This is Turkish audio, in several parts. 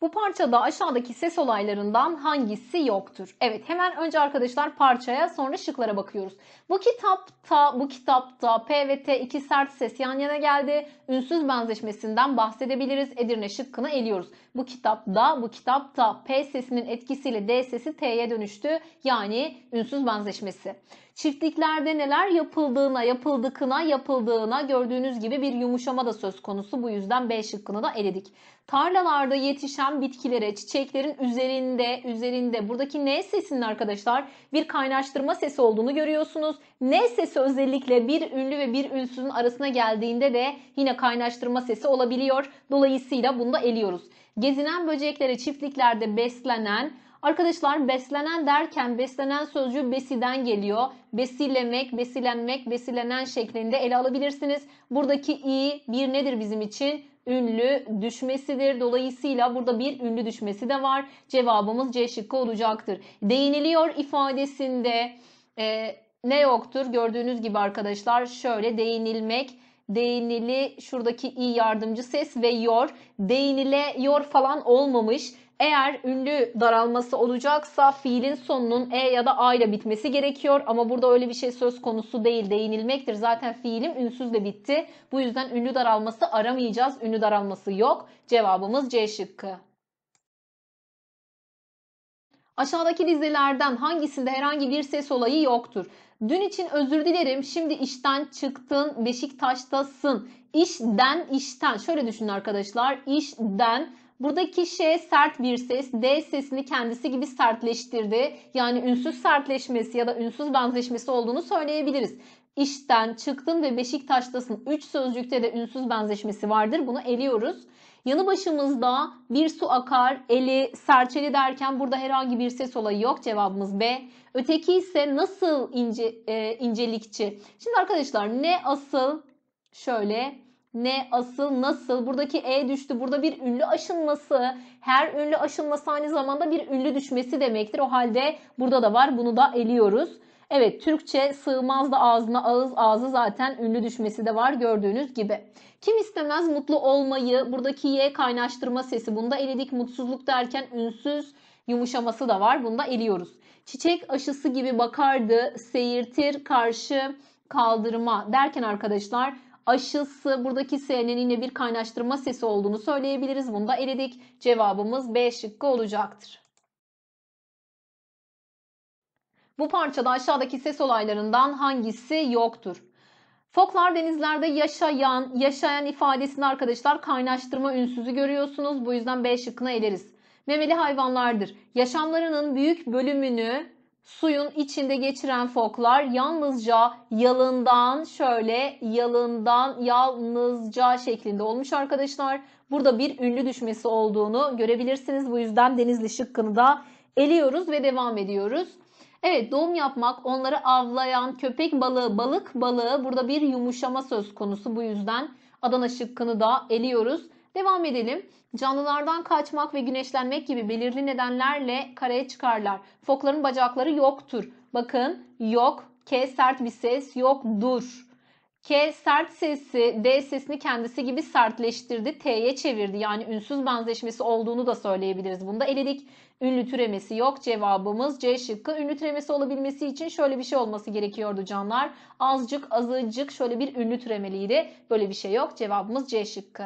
Bu parçada aşağıdaki ses olaylarından hangisi yoktur? Evet hemen önce arkadaşlar parçaya sonra şıklara bakıyoruz. Bu kitapta, bu kitapta P ve T iki sert ses yan yana geldi. Ünsüz benzeşmesinden bahsedebiliriz. Edirne şıkkını eliyoruz. Bu kitapta, bu kitapta P sesinin etkisiyle D sesi T'ye dönüştü. Yani ünsüz benzeşmesi. Çiftliklerde neler yapıldığına, yapıldıkına, yapıldığına gördüğünüz gibi bir yumuşama da söz konusu. Bu yüzden B şıkkını da eledik. Tarlalarda yetişen bitkilere, çiçeklerin üzerinde, üzerinde buradaki ne sesinin arkadaşlar bir kaynaştırma sesi olduğunu görüyorsunuz. N sesi özellikle bir ünlü ve bir ünsüzün arasına geldiğinde de yine kaynaştırma sesi olabiliyor. Dolayısıyla bunu da eliyoruz. Gezinen böceklere çiftliklerde beslenen Arkadaşlar beslenen derken beslenen sözcüğü besiden geliyor. Besilemek, besilenmek, besilenen şeklinde ele alabilirsiniz. Buradaki i bir nedir bizim için? ünlü düşmesidir. Dolayısıyla burada bir ünlü düşmesi de var. Cevabımız C şıkkı olacaktır. Değiniliyor ifadesinde e, ne yoktur? Gördüğünüz gibi arkadaşlar şöyle değinilmek, değinili şuradaki i yardımcı ses ve yor, değinile yor falan olmamış. Eğer ünlü daralması olacaksa fiilin sonunun e ya da a ile bitmesi gerekiyor. Ama burada öyle bir şey söz konusu değil değinilmektir. Zaten fiilim ünsüzle bitti. Bu yüzden ünlü daralması aramayacağız. Ünlü daralması yok. Cevabımız C şıkkı. Aşağıdaki dizelerden hangisinde herhangi bir ses olayı yoktur? Dün için özür dilerim. Şimdi işten çıktın. Beşiktaş'tasın. İşten işten. Şöyle düşünün arkadaşlar. İşten Buradaki ş şey sert bir ses. D sesini kendisi gibi sertleştirdi. Yani ünsüz sertleşmesi ya da ünsüz benzeşmesi olduğunu söyleyebiliriz. İşten çıktın ve Beşiktaş'tasın. üç sözcükte de ünsüz benzeşmesi vardır. Bunu eliyoruz. Yanı başımızda bir su akar, eli, serçeli derken burada herhangi bir ses olayı yok. Cevabımız B. Öteki ise nasıl ince, e, incelikçi? Şimdi arkadaşlar ne asıl şöyle ne, asıl, nasıl, buradaki e düştü, burada bir ünlü aşınması, her ünlü aşınması aynı zamanda bir ünlü düşmesi demektir. O halde burada da var, bunu da eliyoruz. Evet Türkçe sığmaz da ağzına ağız ağzı zaten ünlü düşmesi de var gördüğünüz gibi. Kim istemez mutlu olmayı buradaki y kaynaştırma sesi bunda eledik mutsuzluk derken ünsüz yumuşaması da var bunda eliyoruz. Çiçek aşısı gibi bakardı seyirtir karşı kaldırma derken arkadaşlar aşısı buradaki S'nin yine bir kaynaştırma sesi olduğunu söyleyebiliriz. Bunu da eledik. Cevabımız B şıkkı olacaktır. Bu parçada aşağıdaki ses olaylarından hangisi yoktur? Foklar denizlerde yaşayan, yaşayan ifadesini arkadaşlar kaynaştırma ünsüzü görüyorsunuz. Bu yüzden B şıkkına eleriz. Memeli hayvanlardır. Yaşamlarının büyük bölümünü suyun içinde geçiren foklar yalnızca yalından şöyle yalından yalnızca şeklinde olmuş arkadaşlar. Burada bir ünlü düşmesi olduğunu görebilirsiniz. Bu yüzden denizli şıkkını da eliyoruz ve devam ediyoruz. Evet doğum yapmak onları avlayan köpek balığı balık balığı burada bir yumuşama söz konusu bu yüzden Adana şıkkını da eliyoruz. Devam edelim. Canlılardan kaçmak ve güneşlenmek gibi belirli nedenlerle karaya çıkarlar. Fokların bacakları yoktur. Bakın yok. K sert bir ses yok dur. K sert sesi D sesini kendisi gibi sertleştirdi. T'ye çevirdi. Yani ünsüz benzeşmesi olduğunu da söyleyebiliriz. Bunda eledik. Ünlü türemesi yok. Cevabımız C şıkkı. Ünlü türemesi olabilmesi için şöyle bir şey olması gerekiyordu canlar. Azıcık azıcık şöyle bir ünlü türemeliydi. Böyle bir şey yok. Cevabımız C şıkkı.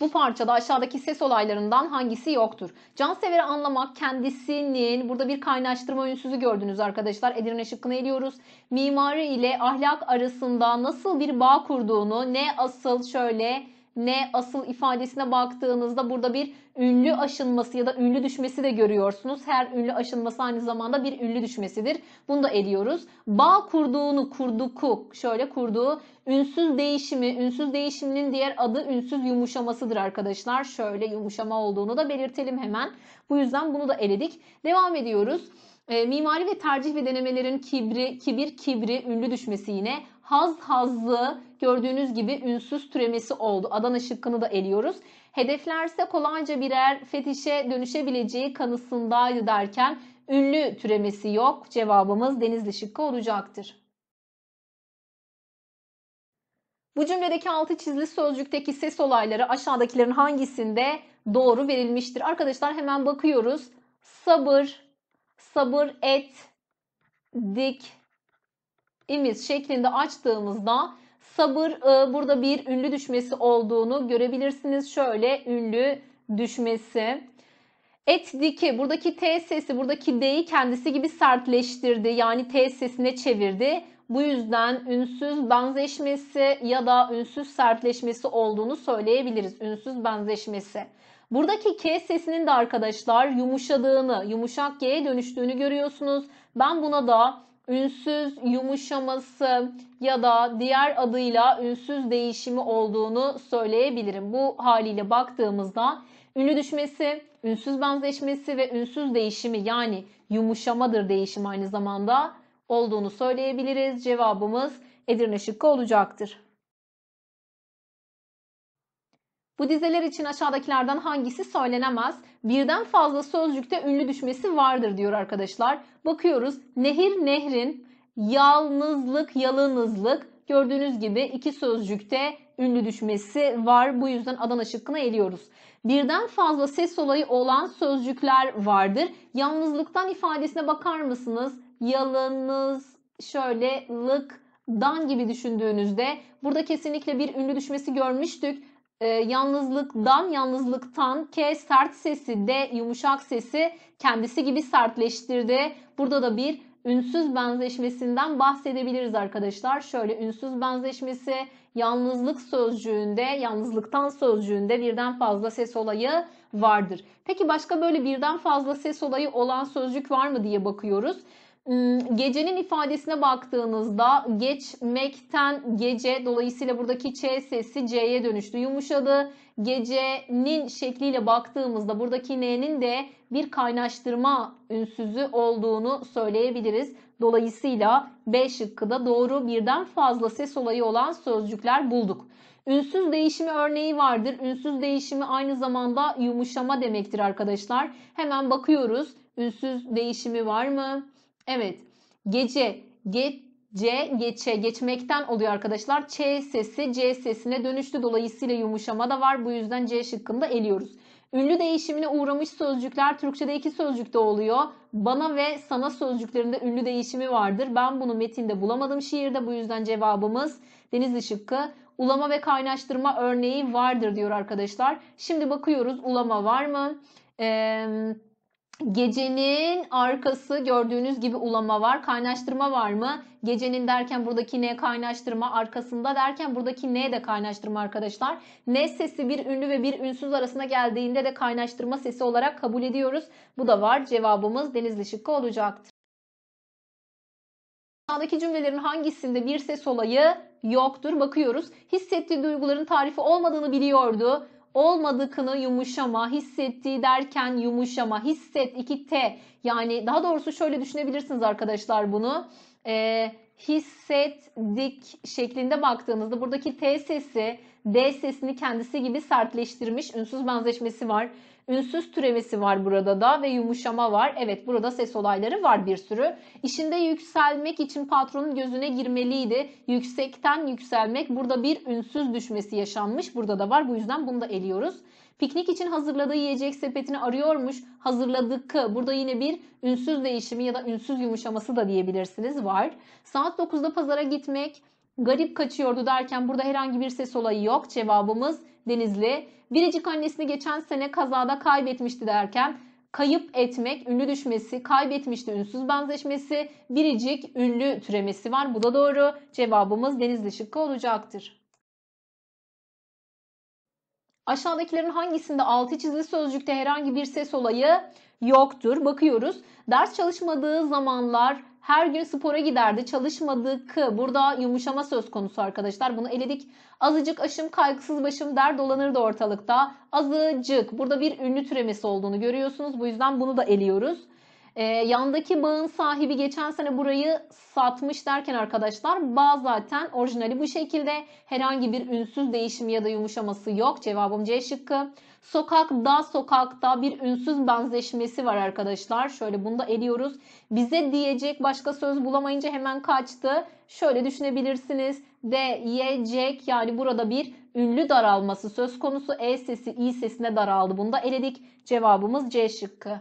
Bu parçada aşağıdaki ses olaylarından hangisi yoktur? Cansever'i anlamak kendisinin burada bir kaynaştırma ünsüzü gördünüz arkadaşlar. Edirne şıkkını eliyoruz. Mimari ile ahlak arasında nasıl bir bağ kurduğunu ne asıl şöyle ne asıl ifadesine baktığınızda burada bir ünlü aşınması ya da ünlü düşmesi de görüyorsunuz. Her ünlü aşınması aynı zamanda bir ünlü düşmesidir. Bunu da ediyoruz. Bağ kurduğunu kurduku şöyle kurduğu ünsüz değişimi, ünsüz değişiminin diğer adı ünsüz yumuşamasıdır arkadaşlar. Şöyle yumuşama olduğunu da belirtelim hemen. Bu yüzden bunu da eledik. Devam ediyoruz. E, mimari ve tercih ve denemelerin kibri, kibir, kibri ünlü düşmesi yine haz hazlı gördüğünüz gibi ünsüz türemesi oldu. Adana şıkkını da eliyoruz. Hedeflerse kolayca birer fetişe dönüşebileceği kanısındaydı derken ünlü türemesi yok. Cevabımız Denizli şıkkı olacaktır. Bu cümledeki altı çizili sözcükteki ses olayları aşağıdakilerin hangisinde doğru verilmiştir? Arkadaşlar hemen bakıyoruz. Sabır, sabır et, dik, imiz şeklinde açtığımızda sabır e, burada bir ünlü düşmesi olduğunu görebilirsiniz. Şöyle ünlü düşmesi. Et diki buradaki T sesi buradaki D'yi kendisi gibi sertleştirdi. Yani T sesine çevirdi. Bu yüzden ünsüz benzeşmesi ya da ünsüz sertleşmesi olduğunu söyleyebiliriz. Ünsüz benzeşmesi. Buradaki K sesinin de arkadaşlar yumuşadığını, yumuşak G'ye dönüştüğünü görüyorsunuz. Ben buna da ünsüz yumuşaması ya da diğer adıyla ünsüz değişimi olduğunu söyleyebilirim. Bu haliyle baktığımızda ünlü düşmesi, ünsüz benzeşmesi ve ünsüz değişimi yani yumuşamadır değişim aynı zamanda olduğunu söyleyebiliriz. Cevabımız Edirne şıkkı olacaktır. Bu dizeler için aşağıdakilerden hangisi söylenemez? Birden fazla sözcükte ünlü düşmesi vardır diyor arkadaşlar. Bakıyoruz. Nehir nehrin, yalnızlık yalınızlık. Gördüğünüz gibi iki sözcükte ünlü düşmesi var. Bu yüzden Adana şıkkını eliyoruz. Birden fazla ses olayı olan sözcükler vardır. Yalnızlıktan ifadesine bakar mısınız? Yalınız, şöyle lık, dan gibi düşündüğünüzde burada kesinlikle bir ünlü düşmesi görmüştük e, yalnızlıktan, yalnızlıktan, K sert sesi, D yumuşak sesi kendisi gibi sertleştirdi. Burada da bir ünsüz benzeşmesinden bahsedebiliriz arkadaşlar. Şöyle ünsüz benzeşmesi, yalnızlık sözcüğünde, yalnızlıktan sözcüğünde birden fazla ses olayı vardır. Peki başka böyle birden fazla ses olayı olan sözcük var mı diye bakıyoruz. Hmm, gecenin ifadesine baktığınızda geçmekten gece dolayısıyla buradaki ç sesi c'ye dönüştü. Yumuşadı. Gecenin şekliyle baktığımızda buradaki n'nin de bir kaynaştırma ünsüzü olduğunu söyleyebiliriz. Dolayısıyla B şıkkıda doğru birden fazla ses olayı olan sözcükler bulduk. Ünsüz değişimi örneği vardır. Ünsüz değişimi aynı zamanda yumuşama demektir arkadaşlar. Hemen bakıyoruz. Ünsüz değişimi var mı? Evet. Gece. gece geçe, geçmekten oluyor arkadaşlar. Ç sesi C sesine dönüştü. Dolayısıyla yumuşama da var. Bu yüzden C şıkkında eliyoruz. Ünlü değişimine uğramış sözcükler Türkçe'de iki sözcükte oluyor. Bana ve sana sözcüklerinde ünlü değişimi vardır. Ben bunu metinde bulamadım şiirde. Bu yüzden cevabımız Denizli şıkkı. Ulama ve kaynaştırma örneği vardır diyor arkadaşlar. Şimdi bakıyoruz ulama var mı? Eee Gecenin arkası gördüğünüz gibi ulama var. Kaynaştırma var mı? Gecenin derken buradaki ne kaynaştırma, arkasında derken buradaki ne de kaynaştırma arkadaşlar. Ne sesi bir ünlü ve bir ünsüz arasına geldiğinde de kaynaştırma sesi olarak kabul ediyoruz. Bu da var. Cevabımız Denizli şıkkı olacaktır. Aşağıdaki cümlelerin hangisinde bir ses olayı yoktur? Bakıyoruz. Hissettiği duyguların tarifi olmadığını biliyordu olmadıkını yumuşama, hissettiği derken yumuşama, hisset 2T. Yani daha doğrusu şöyle düşünebilirsiniz arkadaşlar bunu. Eee hissetdik şeklinde baktığımızda buradaki T sesi D sesini kendisi gibi sertleştirmiş ünsüz benzeşmesi var. Ünsüz türemesi var burada da ve yumuşama var. Evet burada ses olayları var bir sürü. İşinde yükselmek için patronun gözüne girmeliydi. Yüksekten yükselmek burada bir ünsüz düşmesi yaşanmış. Burada da var bu yüzden bunu da eliyoruz. Piknik için hazırladığı yiyecek sepetini arıyormuş. Hazırladık. Burada yine bir ünsüz değişimi ya da ünsüz yumuşaması da diyebilirsiniz var. Saat 9'da pazara gitmek garip kaçıyordu derken burada herhangi bir ses olayı yok. Cevabımız Denizli. Biricik annesini geçen sene kazada kaybetmişti derken kayıp etmek, ünlü düşmesi, kaybetmişti ünsüz benzeşmesi, biricik ünlü türemesi var. Bu da doğru. Cevabımız Denizli şıkkı olacaktır. Aşağıdakilerin hangisinde altı çizili sözcükte herhangi bir ses olayı yoktur? Bakıyoruz. Ders çalışmadığı zamanlar her gün spora giderdi. Çalışmadığı kı. Burada yumuşama söz konusu arkadaşlar. Bunu eledik. Azıcık aşım kaygısız başım der dolanırdı ortalıkta. Azıcık. Burada bir ünlü türemesi olduğunu görüyorsunuz. Bu yüzden bunu da eliyoruz. E, yandaki bağın sahibi geçen sene burayı satmış derken arkadaşlar bağ zaten orijinali bu şekilde. Herhangi bir ünsüz değişimi ya da yumuşaması yok. Cevabım C şıkkı. Sokakta sokakta bir ünsüz benzeşmesi var arkadaşlar. Şöyle bunu da eliyoruz. Bize diyecek başka söz bulamayınca hemen kaçtı. Şöyle düşünebilirsiniz. D, Y, C yani burada bir ünlü daralması söz konusu. E sesi, I sesine daraldı. Bunu da eledik. Cevabımız C şıkkı.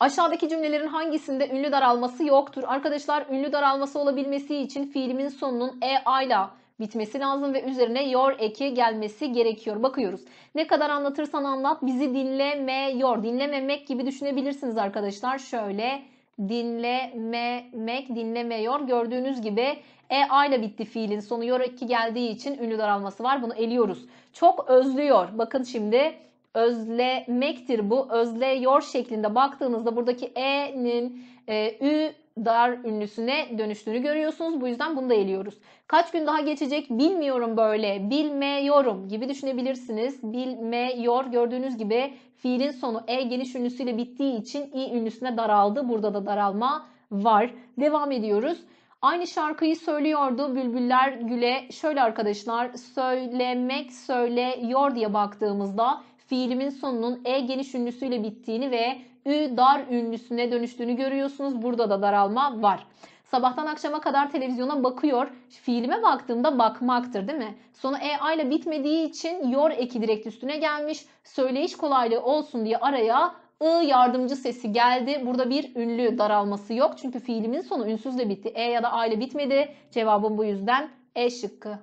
Aşağıdaki cümlelerin hangisinde ünlü daralması yoktur? Arkadaşlar ünlü daralması olabilmesi için fiilimin sonunun e a ile bitmesi lazım ve üzerine your eki gelmesi gerekiyor. Bakıyoruz. Ne kadar anlatırsan anlat bizi dinlemiyor. Dinlememek gibi düşünebilirsiniz arkadaşlar. Şöyle dinlememek, dinlemiyor. Gördüğünüz gibi e a ile bitti fiilin sonu yor eki geldiği için ünlü daralması var. Bunu eliyoruz. Çok özlüyor. Bakın şimdi özlemektir bu. Özleyor şeklinde baktığınızda buradaki e'nin e, ü dar ünlüsüne dönüştüğünü görüyorsunuz. Bu yüzden bunu da eliyoruz. Kaç gün daha geçecek bilmiyorum böyle. Bilmiyorum gibi düşünebilirsiniz. Bilmiyor gördüğünüz gibi fiilin sonu e geniş ünlüsüyle bittiği için i ünlüsüne daraldı. Burada da daralma var. Devam ediyoruz. Aynı şarkıyı söylüyordu Bülbüller Gül'e. Şöyle arkadaşlar söylemek söyleyor diye baktığımızda fiilimin sonunun e geniş ünlüsüyle bittiğini ve ü dar ünlüsüne dönüştüğünü görüyorsunuz. Burada da daralma var. Sabahtan akşama kadar televizyona bakıyor. Fiilime baktığımda bakmaktır değil mi? Sonu e a ile bitmediği için yor eki direkt üstüne gelmiş. Söyleyiş kolaylığı olsun diye araya ı yardımcı sesi geldi. Burada bir ünlü daralması yok. Çünkü fiilimin sonu ünsüzle bitti. E ya da a ile bitmedi. Cevabım bu yüzden E şıkkı.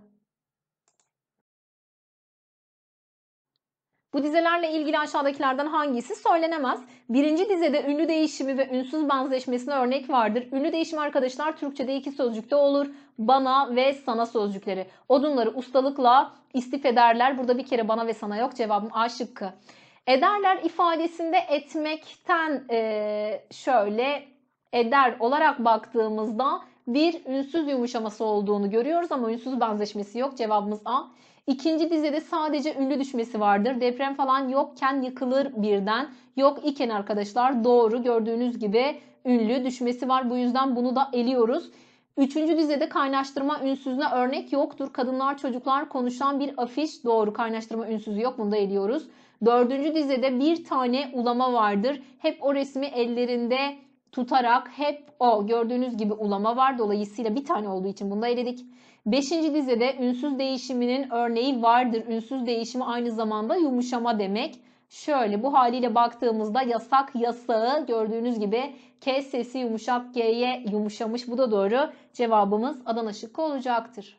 Bu dizelerle ilgili aşağıdakilerden hangisi söylenemez? Birinci dizede ünlü değişimi ve ünsüz benzeşmesine örnek vardır. Ünlü değişim arkadaşlar Türkçe'de iki sözcükte olur. Bana ve sana sözcükleri. Odunları ustalıkla istif ederler. Burada bir kere bana ve sana yok cevabım A şıkkı. Ederler ifadesinde etmekten e, şöyle eder olarak baktığımızda bir ünsüz yumuşaması olduğunu görüyoruz ama ünsüz benzeşmesi yok. Cevabımız A. İkinci dizede sadece ünlü düşmesi vardır. Deprem falan yokken yıkılır birden. Yok iken arkadaşlar doğru gördüğünüz gibi ünlü düşmesi var. Bu yüzden bunu da eliyoruz. Üçüncü dizede kaynaştırma ünsüzüne örnek yoktur. Kadınlar çocuklar konuşan bir afiş doğru kaynaştırma ünsüzü yok bunu da eliyoruz. Dördüncü dizede bir tane ulama vardır. Hep o resmi ellerinde tutarak hep o gördüğünüz gibi ulama var. Dolayısıyla bir tane olduğu için bunu da eledik. Beşinci dizede ünsüz değişiminin örneği vardır. Ünsüz değişimi aynı zamanda yumuşama demek. Şöyle bu haliyle baktığımızda yasak yasağı gördüğünüz gibi K sesi yumuşak G'ye yumuşamış. Bu da doğru. Cevabımız Adana şıkkı olacaktır.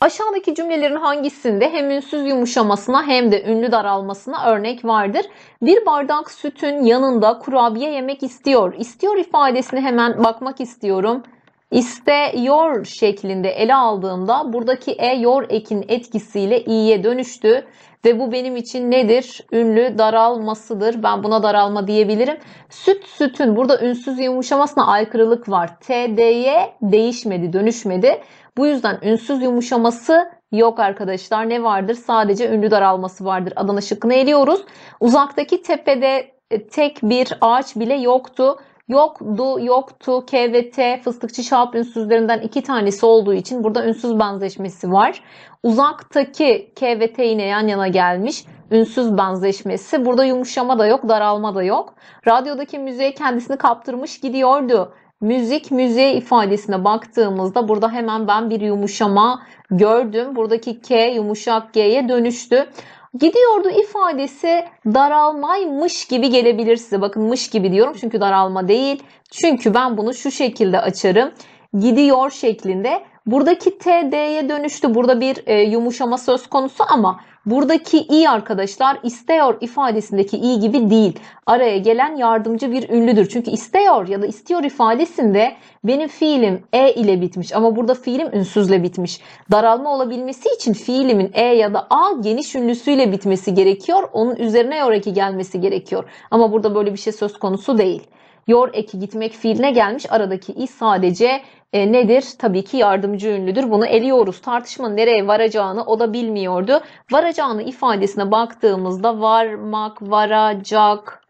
Aşağıdaki cümlelerin hangisinde hem ünsüz yumuşamasına hem de ünlü daralmasına örnek vardır? Bir bardak sütün yanında kurabiye yemek istiyor. İstiyor ifadesini hemen bakmak istiyorum. İsteyor şeklinde ele aldığımda buradaki e yor ekin etkisiyle i'ye dönüştü ve bu benim için nedir? Ünlü daralmasıdır. Ben buna daralma diyebilirim. Süt sütün burada ünsüz yumuşamasına aykırılık var. TD'ye değişmedi, dönüşmedi. Bu yüzden ünsüz yumuşaması yok arkadaşlar. Ne vardır? Sadece ünlü daralması vardır. Adana şıkkını eliyoruz. Uzaktaki tepede e, tek bir ağaç bile yoktu. Yok, yoktu, KVT fıstıkçı şalp ünsüzlerinden iki tanesi olduğu için burada ünsüz benzeşmesi var. Uzaktaki k yine yan yana gelmiş. Ünsüz benzeşmesi. Burada yumuşama da yok, daralma da yok. Radyodaki müziğe kendisini kaptırmış gidiyordu müzik müziğe ifadesine baktığımızda burada hemen ben bir yumuşama gördüm. Buradaki K yumuşak G'ye dönüştü. Gidiyordu ifadesi daralmaymış gibi gelebilir size. Bakın mış gibi diyorum çünkü daralma değil. Çünkü ben bunu şu şekilde açarım. Gidiyor şeklinde. Buradaki TD'ye dönüştü. Burada bir e, yumuşama söz konusu ama Buradaki i arkadaşlar isteyor ifadesindeki i gibi değil. Araya gelen yardımcı bir ünlüdür. Çünkü isteyor ya da istiyor ifadesinde benim fiilim e ile bitmiş ama burada fiilim ünsüzle bitmiş. Daralma olabilmesi için fiilimin e ya da a geniş ünlüsüyle bitmesi gerekiyor. Onun üzerine yoraki gelmesi gerekiyor. Ama burada böyle bir şey söz konusu değil. Yor eki gitmek fiiline gelmiş. Aradaki i sadece e, nedir? Tabii ki yardımcı ünlüdür. Bunu eliyoruz. Tartışmanın nereye varacağını o da bilmiyordu. Varacağını ifadesine baktığımızda varmak, varacak,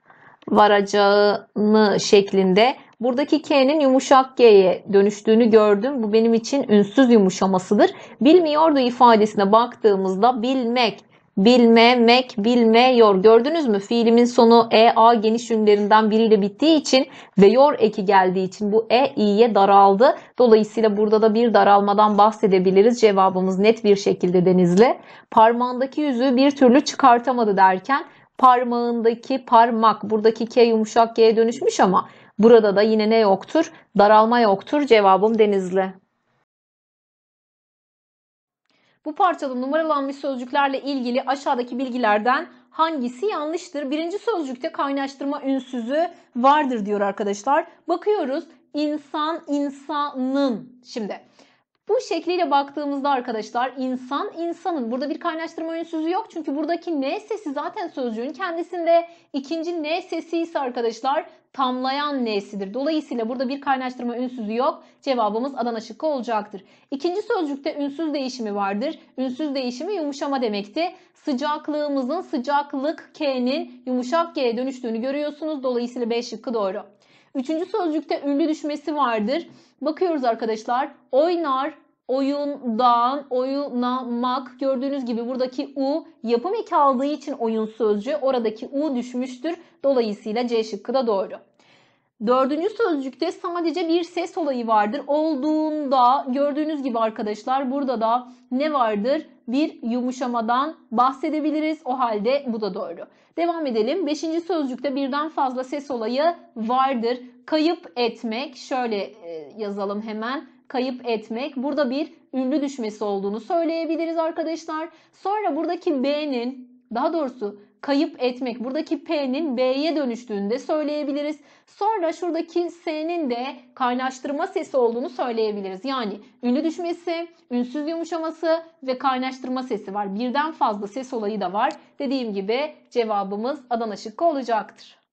varacağını şeklinde Buradaki K'nin yumuşak G'ye dönüştüğünü gördüm. Bu benim için ünsüz yumuşamasıdır. Bilmiyordu ifadesine baktığımızda bilmek bilmemek, bilmiyor. Gördünüz mü? Fiilimin sonu e, a geniş ünlerinden biriyle bittiği için ve yor eki geldiği için bu e, i'ye daraldı. Dolayısıyla burada da bir daralmadan bahsedebiliriz. Cevabımız net bir şekilde Denizli. Parmağındaki yüzüğü bir türlü çıkartamadı derken parmağındaki parmak buradaki k yumuşak g'ye dönüşmüş ama burada da yine ne yoktur? Daralma yoktur. Cevabım Denizli. Bu parçada numaralanmış sözcüklerle ilgili aşağıdaki bilgilerden hangisi yanlıştır? Birinci sözcükte kaynaştırma ünsüzü vardır diyor arkadaşlar. Bakıyoruz insan insanın. Şimdi bu şekliyle baktığımızda arkadaşlar insan insanın burada bir kaynaştırma önsüzü yok. Çünkü buradaki N sesi zaten sözcüğün kendisinde ikinci N sesi ise arkadaşlar tamlayan n'sidir. Dolayısıyla burada bir kaynaştırma ünsüzü yok. Cevabımız Adana şıkkı olacaktır. İkinci sözcükte ünsüz değişimi vardır. Ünsüz değişimi yumuşama demekti. Sıcaklığımızın sıcaklık K'nin yumuşak G'ye dönüştüğünü görüyorsunuz. Dolayısıyla B şıkkı doğru. Üçüncü sözcükte ünlü düşmesi vardır. Bakıyoruz arkadaşlar. Oynar, oyundan, oynamak gördüğünüz gibi buradaki u yapım eki aldığı için oyun sözcü oradaki u düşmüştür. Dolayısıyla C şıkkı da doğru. Dördüncü sözcükte sadece bir ses olayı vardır. Olduğunda gördüğünüz gibi arkadaşlar burada da ne vardır? bir yumuşamadan bahsedebiliriz. O halde bu da doğru. Devam edelim. Beşinci sözcükte birden fazla ses olayı vardır. Kayıp etmek şöyle e, yazalım hemen. Kayıp etmek. Burada bir ünlü düşmesi olduğunu söyleyebiliriz arkadaşlar. Sonra buradaki B'nin daha doğrusu kayıp etmek. Buradaki P'nin B'ye dönüştüğünde söyleyebiliriz. Sonra şuradaki S'nin de kaynaştırma sesi olduğunu söyleyebiliriz. Yani ünlü düşmesi, ünsüz yumuşaması ve kaynaştırma sesi var. Birden fazla ses olayı da var. Dediğim gibi cevabımız Adana şıkkı olacaktır.